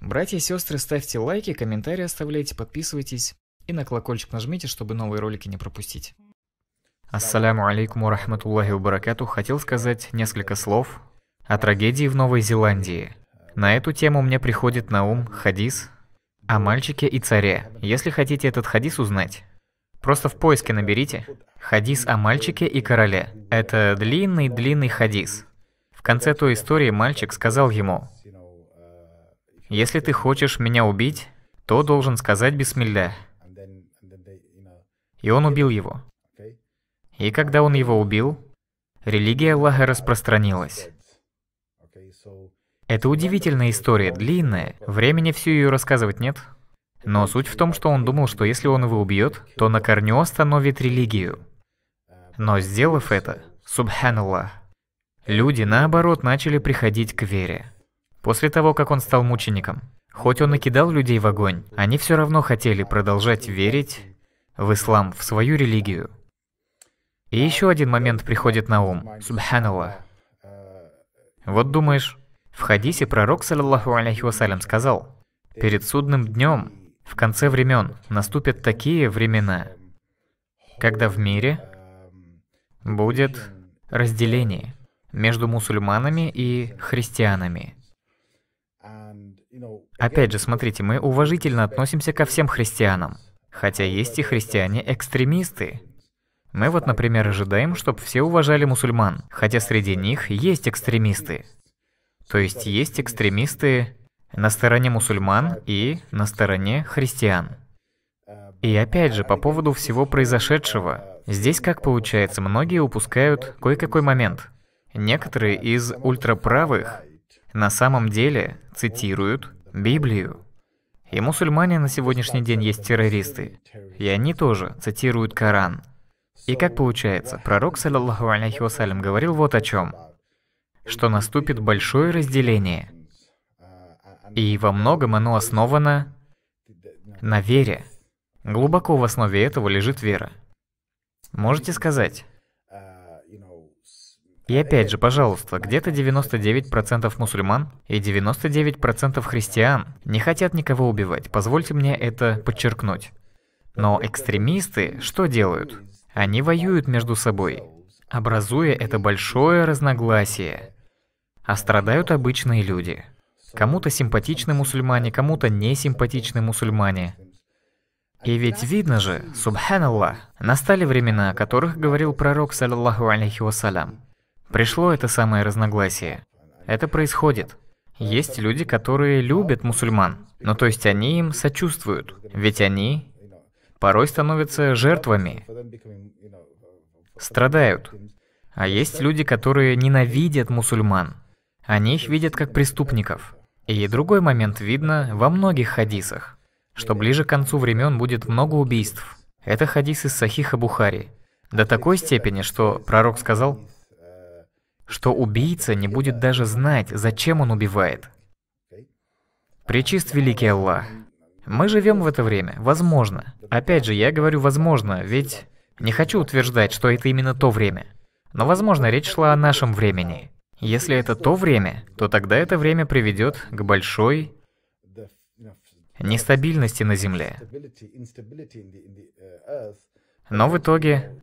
Братья и сестры, ставьте лайки, комментарии оставляйте, подписывайтесь и на колокольчик нажмите, чтобы новые ролики не пропустить. Ассаляму алейкум рахматуллахи баракату. Хотел сказать несколько слов о трагедии в Новой Зеландии. На эту тему мне приходит на ум хадис о мальчике и царе. Если хотите этот хадис узнать, просто в поиске наберите «Хадис о мальчике и короле». Это длинный-длинный хадис. В конце той истории мальчик сказал ему если ты хочешь меня убить, то должен сказать бисмилля. И он убил его. И когда он его убил, религия Аллаха распространилась. Это удивительная история, длинная. Времени всю ее рассказывать нет. Но суть в том, что он думал, что если он его убьет, то на корню остановит религию. Но сделав это, субханаллах, люди наоборот начали приходить к вере после того, как он стал мучеником. Хоть он и кидал людей в огонь, они все равно хотели продолжать верить в ислам, в свою религию. И еще один момент приходит на ум. Субханаллах. Вот думаешь, в хадисе пророк, саллиллаху алейхи вассалям, сказал, «Перед судным днем, в конце времен, наступят такие времена, когда в мире будет разделение между мусульманами и христианами». Опять же, смотрите, мы уважительно относимся ко всем христианам. Хотя есть и христиане-экстремисты. Мы вот, например, ожидаем, чтобы все уважали мусульман, хотя среди них есть экстремисты. То есть есть экстремисты на стороне мусульман и на стороне христиан. И опять же, по поводу всего произошедшего, здесь как получается, многие упускают кое-какой момент. Некоторые из ультраправых на самом деле цитируют Библию. И мусульмане на сегодняшний день есть террористы. И они тоже цитируют Коран. И как получается, пророк, саллиллаху алейхи вассалям, говорил вот о чем. Что наступит большое разделение. И во многом оно основано на вере. Глубоко в основе этого лежит вера. Можете сказать, и опять же, пожалуйста, где-то 99% мусульман и 99% христиан не хотят никого убивать, позвольте мне это подчеркнуть. Но экстремисты что делают? Они воюют между собой, образуя это большое разногласие. А страдают обычные люди. Кому-то симпатичны мусульмане, кому-то не симпатичны мусульмане. И ведь видно же, субханаллах, настали времена, о которых говорил пророк, саллиллаху алейхи вассалям. Пришло это самое разногласие. Это происходит. Есть люди, которые любят мусульман, но то есть они им сочувствуют, ведь они порой становятся жертвами, страдают. А есть люди, которые ненавидят мусульман. Они их видят как преступников. И другой момент видно во многих хадисах, что ближе к концу времен будет много убийств. Это хадис из Сахиха Бухари. До такой степени, что пророк сказал, что убийца не будет даже знать, зачем он убивает. Пречист великий Аллах. Мы живем в это время, возможно. Опять же, я говорю возможно, ведь не хочу утверждать, что это именно то время. Но, возможно, речь шла о нашем времени. Если это то время, то тогда это время приведет к большой нестабильности на Земле. Но в итоге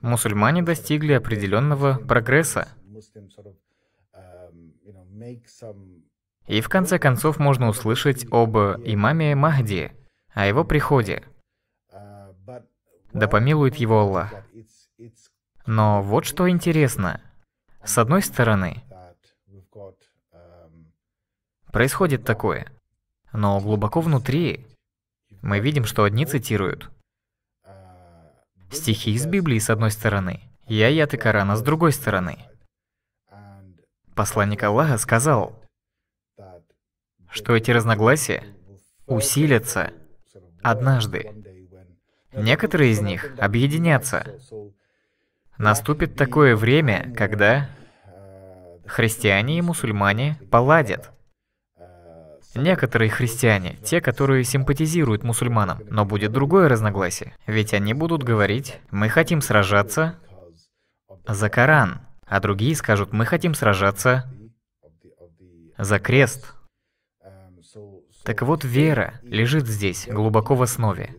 Мусульмане достигли определенного прогресса. И в конце концов можно услышать об имаме Махди, о его приходе. Да помилует его Аллах. Но вот что интересно. С одной стороны, происходит такое, но глубоко внутри мы видим, что одни цитируют, Стихи из Библии с одной стороны, и аяты Корана с другой стороны. Посланник Аллаха сказал, что эти разногласия усилятся однажды. Некоторые из них объединятся. Наступит такое время, когда христиане и мусульмане поладят. Некоторые христиане, те, которые симпатизируют мусульманам, но будет другое разногласие. Ведь они будут говорить, мы хотим сражаться за Коран, а другие скажут, мы хотим сражаться за крест. Так вот, вера лежит здесь, глубоко в основе.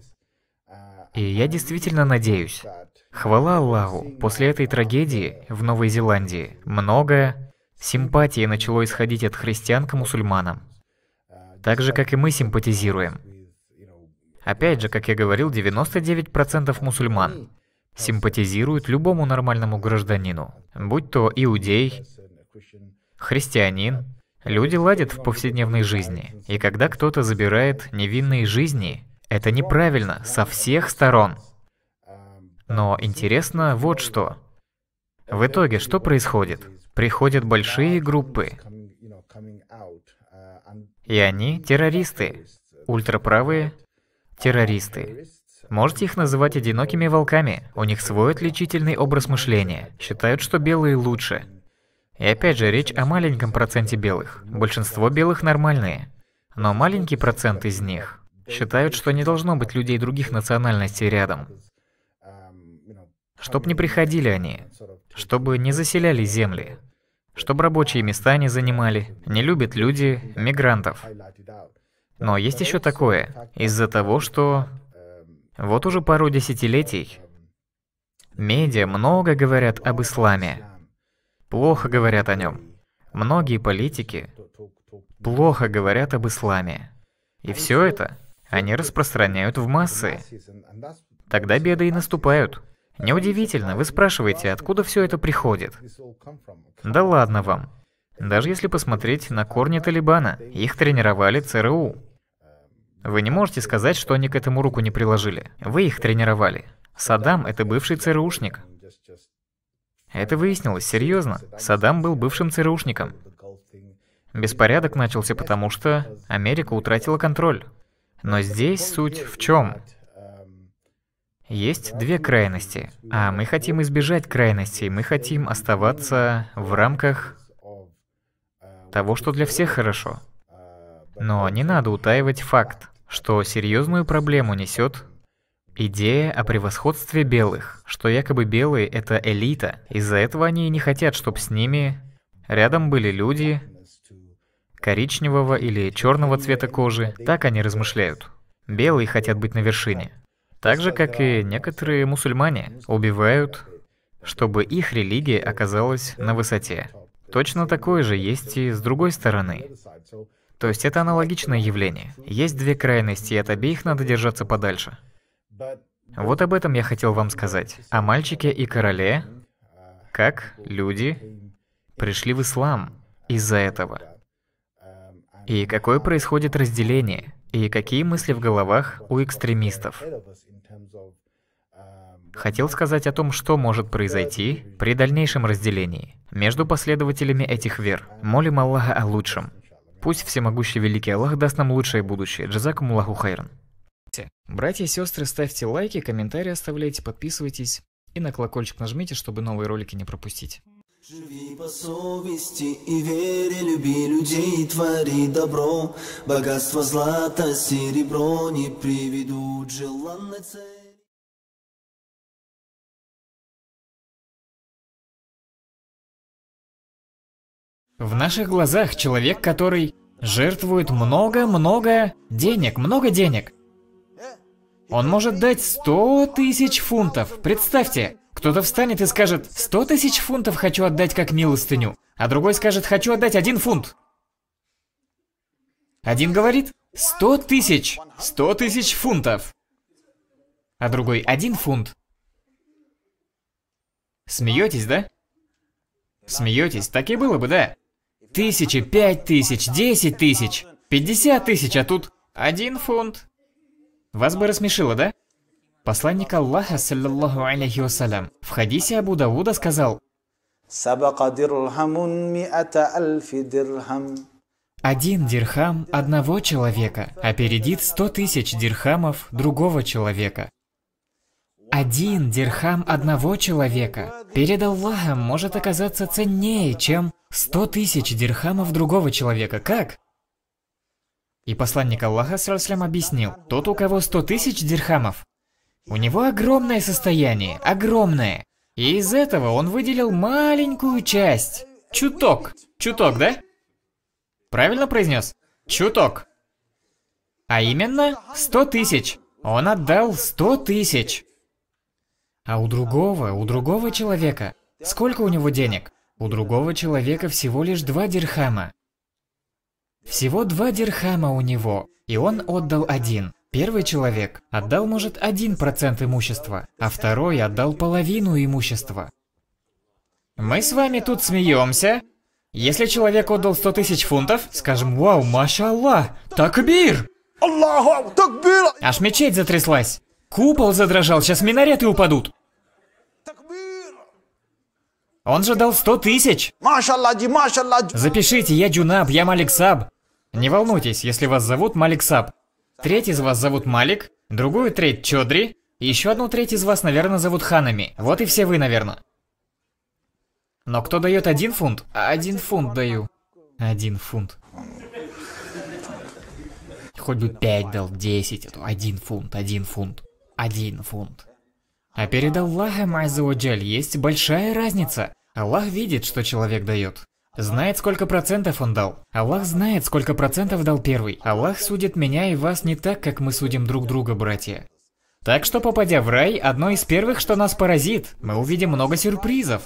И я действительно надеюсь, хвала Аллаху, после этой трагедии в Новой Зеландии многое симпатии начало исходить от христиан к мусульманам так же, как и мы симпатизируем. Опять же, как я говорил, 99% мусульман симпатизируют любому нормальному гражданину, будь то иудей, христианин. Люди ладят в повседневной жизни, и когда кто-то забирает невинные жизни, это неправильно со всех сторон. Но интересно вот что. В итоге что происходит? Приходят большие группы, и они террористы. Ультраправые террористы. Можете их называть одинокими волками. У них свой отличительный образ мышления. Считают, что белые лучше. И опять же, речь о маленьком проценте белых. Большинство белых нормальные. Но маленький процент из них считают, что не должно быть людей других национальностей рядом. Чтоб не приходили они, чтобы не заселяли земли, чтобы рабочие места не занимали, не любят люди мигрантов. Но есть еще такое, из-за того, что вот уже пару десятилетий медиа много говорят об исламе, плохо говорят о нем. Многие политики плохо говорят об исламе. И все это они распространяют в массы. Тогда беды и наступают. Неудивительно, вы спрашиваете, откуда все это приходит. Да ладно вам. Даже если посмотреть на корни Талибана, их тренировали ЦРУ. Вы не можете сказать, что они к этому руку не приложили. Вы их тренировали. Саддам – это бывший ЦРУшник. Это выяснилось, серьезно. Саддам был бывшим ЦРУшником. Беспорядок начался потому, что Америка утратила контроль. Но здесь суть в чем? Есть две крайности, а мы хотим избежать крайностей, мы хотим оставаться в рамках того, что для всех хорошо. Но не надо утаивать факт, что серьезную проблему несет идея о превосходстве белых, что якобы белые — это элита, из-за этого они не хотят, чтобы с ними рядом были люди коричневого или черного цвета кожи, так они размышляют. Белые хотят быть на вершине. Так же, как и некоторые мусульмане убивают, чтобы их религия оказалась на высоте. Точно такое же есть и с другой стороны. То есть это аналогичное явление. Есть две крайности, и от обеих надо держаться подальше. Вот об этом я хотел вам сказать. О мальчике и короле, как люди пришли в ислам из-за этого. И какое происходит разделение, и какие мысли в головах у экстремистов хотел сказать о том, что может произойти при дальнейшем разделении между последователями этих вер. Молим Аллаха о лучшем. Пусть всемогущий великий Аллах даст нам лучшее будущее. Джазакум Аллаху хайран. Братья и сестры, ставьте лайки, комментарии оставляйте, подписывайтесь и на колокольчик нажмите, чтобы новые ролики не пропустить. Живи по совести и вере, люби людей, твори добро. Богатство, злато, серебро не приведут желанной цели. В наших глазах человек, который жертвует много-много денег, много денег. Он может дать 100 тысяч фунтов. Представьте, кто-то встанет и скажет, 100 тысяч фунтов хочу отдать как милостыню, а другой скажет, хочу отдать один фунт. Один говорит, 100 тысяч, 100 тысяч фунтов, а другой один фунт. Смеетесь, да? Смеетесь, так и было бы, да. Тысячи, пять тысяч, десять тысяч, пятьдесят тысяч, а тут один фунт. Вас бы рассмешило, да? Посланник Аллаха, саллиллаху алейхи вассалям, в хадисе Абу Дауда сказал, один дирхам одного человека опередит сто тысяч дирхамов другого человека. Один дирхам одного человека перед Аллахом может оказаться ценнее, чем Сто тысяч дирхамов другого человека, как? И посланник Аллаха Сраслям объяснил, тот, у кого сто тысяч дирхамов, у него огромное состояние, огромное. И из этого он выделил маленькую часть. Чуток. Чуток, да? Правильно произнес? Чуток. А именно, сто тысяч. Он отдал сто тысяч. А у другого, у другого человека, сколько у него денег? У другого человека всего лишь два дирхама. Всего два дирхама у него, и он отдал один. Первый человек отдал, может, один процент имущества, а второй отдал половину имущества. Мы с вами тут смеемся. Если человек отдал 100 тысяч фунтов, скажем «Вау, Маша Аллах, такбир!» Аллаху, такбир! Аж мечеть затряслась. Купол задрожал, сейчас минареты упадут. Он же дал 100 тысяч! Запишите, я Джунаб, я Малик Саб. Не волнуйтесь, если вас зовут Малик Саб. Треть из вас зовут Малик, другую треть Чодри, и еще одну треть из вас, наверное, зовут Ханами. Вот и все вы, наверное. Но кто дает один фунт? Один фунт даю. Один фунт. Хоть бы пять дал, десять, а то один фунт, один фунт, один фунт. А перед Аллахом Аззаваджаль есть большая разница. Аллах видит, что человек дает. Знает, сколько процентов он дал. Аллах знает, сколько процентов дал первый. Аллах судит меня и вас не так, как мы судим друг друга, братья. Так что, попадя в рай, одно из первых, что нас поразит, мы увидим много сюрпризов.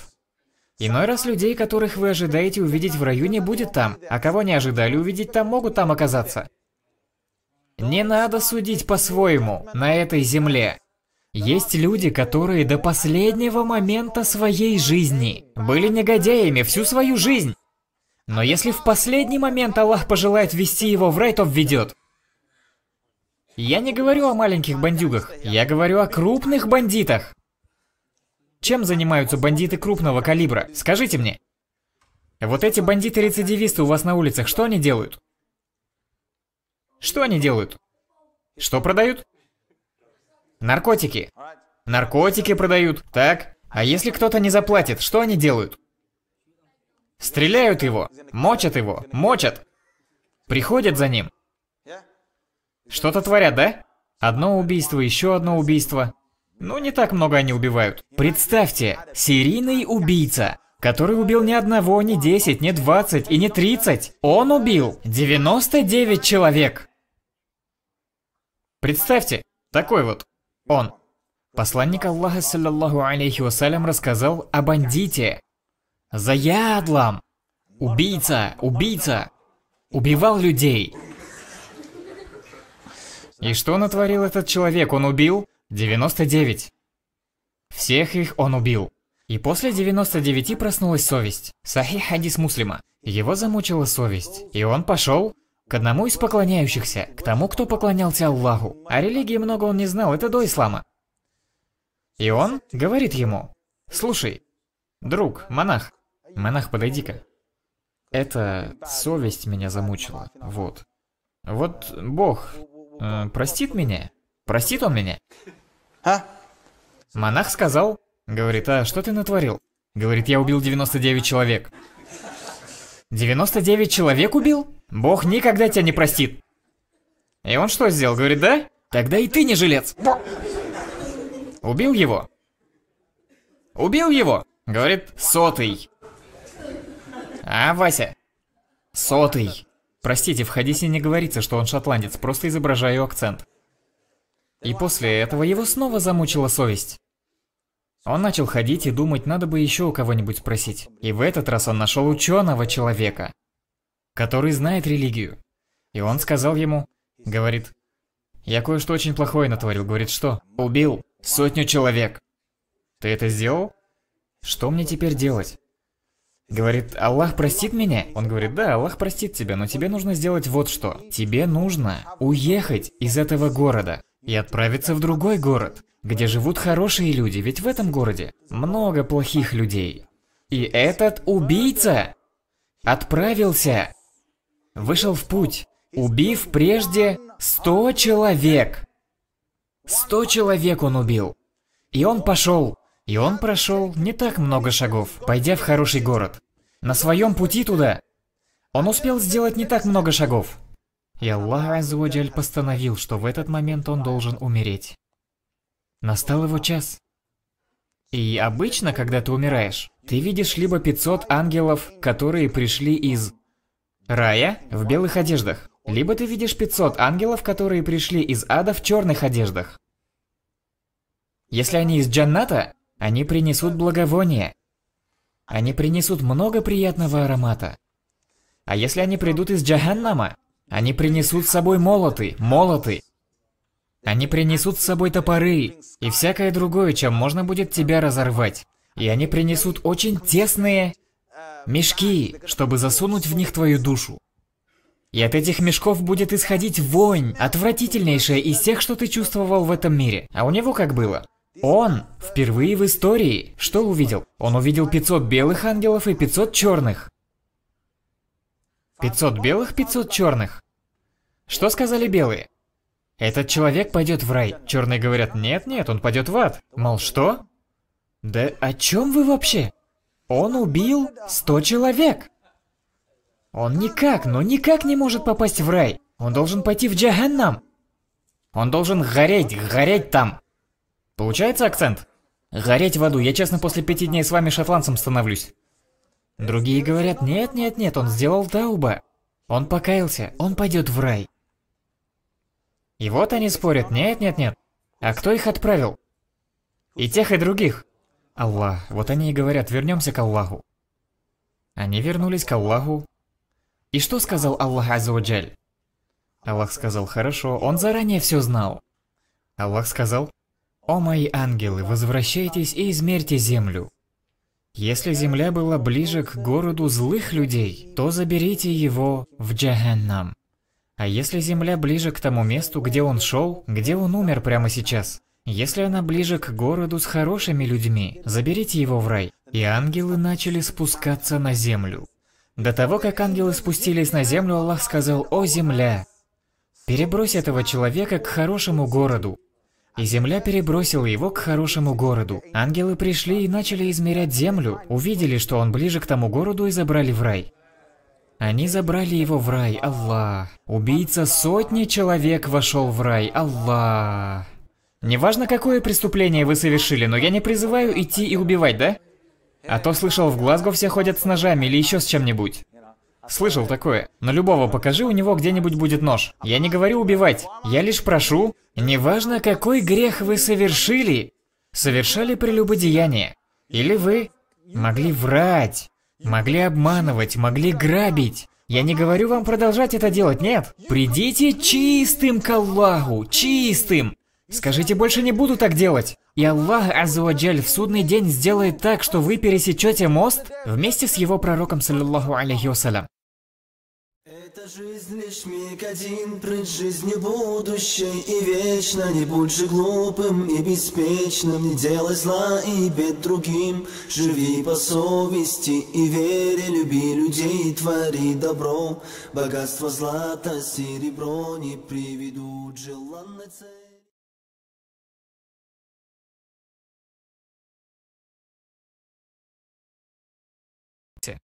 Иной раз людей, которых вы ожидаете увидеть в раю, не будет там, а кого не ожидали увидеть там, могут там оказаться. Не надо судить по-своему на этой земле. Есть люди, которые до последнего момента своей жизни были негодяями всю свою жизнь. Но если в последний момент Аллах пожелает ввести его в рай, то введет. Я не говорю о маленьких бандюгах, я говорю о крупных бандитах. Чем занимаются бандиты крупного калибра? Скажите мне. Вот эти бандиты-рецидивисты у вас на улицах, что они делают? Что они делают? Что продают? Наркотики. Наркотики продают, так? А если кто-то не заплатит, что они делают? Стреляют его, мочат его, мочат. Приходят за ним. Что-то творят, да? Одно убийство, еще одно убийство. Ну, не так много они убивают. Представьте, серийный убийца, который убил ни одного, ни 10, ни 20 и не 30. Он убил 99 человек. Представьте, такой вот. Он. Посланник Аллаха, саллиллаху алейхи вассалям, рассказал о бандите. Заядлом. Убийца, убийца. Убивал людей. И что натворил этот человек? Он убил 99. Всех их он убил. И после 99 проснулась совесть. Сахих хадис муслима. Его замучила совесть. И он пошел к одному из поклоняющихся, к тому, кто поклонялся Аллаху. О религии много он не знал, это до ислама. И он говорит ему, «Слушай, друг, монах, монах, подойди-ка». Это совесть меня замучила, вот. Вот Бог э, простит меня? Простит он меня? А? Монах сказал, говорит, а что ты натворил? Говорит, я убил 99 человек. 99 человек убил? Бог никогда тебя не простит. И он что сделал? Говорит, да? Тогда и ты не жилец. Убил его? Убил его? Говорит, сотый. А, Вася? Сотый. Простите, в хадисе не говорится, что он шотландец, просто изображаю акцент. И после этого его снова замучила совесть. Он начал ходить и думать, надо бы еще у кого-нибудь спросить. И в этот раз он нашел ученого человека который знает религию. И он сказал ему, говорит, «Я кое-что очень плохое натворил», говорит, «Что?» «Убил сотню человек». «Ты это сделал?» «Что мне теперь делать?» Говорит, Аллах простит меня? Он говорит, да, Аллах простит тебя, но тебе нужно сделать вот что. Тебе нужно уехать из этого города и отправиться в другой город, где живут хорошие люди, ведь в этом городе много плохих людей. И этот убийца отправился вышел в путь, убив прежде 100 человек. 100 человек он убил. И он пошел. И он прошел не так много шагов, пойдя в хороший город. На своем пути туда он успел сделать не так много шагов. И Аллах Азваджаль постановил, что в этот момент он должен умереть. Настал его час. И обычно, когда ты умираешь, ты видишь либо 500 ангелов, которые пришли из Рая в белых одеждах. Либо ты видишь 500 ангелов, которые пришли из ада в черных одеждах. Если они из джанната, они принесут благовоние. Они принесут много приятного аромата. А если они придут из джаханнама, они принесут с собой молоты, молоты. Они принесут с собой топоры и всякое другое, чем можно будет тебя разорвать. И они принесут очень тесные Мешки, чтобы засунуть в них твою душу. И от этих мешков будет исходить вонь, отвратительнейшая из тех, что ты чувствовал в этом мире. А у него как было? Он впервые в истории что увидел? Он увидел 500 белых ангелов и 500 черных. 500 белых, 500 черных. Что сказали белые? Этот человек пойдет в рай. Черные говорят, нет-нет, он пойдет в ад. Мол, что? Да о чем вы вообще? Он убил 100 человек. Он никак, но никак не может попасть в рай. Он должен пойти в джаханнам. Он должен гореть, гореть там. Получается акцент? Гореть в аду. Я честно после пяти дней с вами шотландцем становлюсь. Другие говорят, нет, нет, нет, он сделал Тауба. Он покаялся, он пойдет в рай. И вот они спорят, нет, нет, нет. А кто их отправил? И тех, и других. Аллах. Вот они и говорят, вернемся к Аллаху. Они вернулись к Аллаху. И что сказал Аллах Азуджаль? Аллах сказал, хорошо, он заранее все знал. Аллах сказал, «О мои ангелы, возвращайтесь и измерьте землю. Если земля была ближе к городу злых людей, то заберите его в Джаханнам. А если земля ближе к тому месту, где он шел, где он умер прямо сейчас, если она ближе к городу с хорошими людьми, заберите его в рай. И ангелы начали спускаться на землю. До того, как ангелы спустились на землю, Аллах сказал «О земля!» «Перебрось этого человека к хорошему городу». И земля перебросила его к хорошему городу. Ангелы пришли и начали измерять землю, увидели, что он ближе к тому городу и забрали в рай. Они забрали его в рай, Аллах. Убийца сотни человек вошел в рай, Аллах. Неважно, какое преступление вы совершили, но я не призываю идти и убивать, да? А то слышал, в Глазго все ходят с ножами или еще с чем-нибудь. Слышал такое. Но любого покажи, у него где-нибудь будет нож. Я не говорю убивать. Я лишь прошу, неважно, какой грех вы совершили, совершали прелюбодеяние. Или вы могли врать, могли обманывать, могли грабить. Я не говорю вам продолжать это делать, нет. Придите чистым к Аллаху, чистым. Скажите, больше не буду так делать. И Аллах Азуаджаль в судный день сделает так, что вы пересечете мост вместе с его пророком, саллиллаху алейхи вассалям. Эта жизнь лишь миг один, прыть жизнью будущей и вечно Не будь же глупым и беспечным, не делай зла и бед другим Живи по совести и вере, люби людей, твори добро Богатство злато, серебро не приведут желанной цели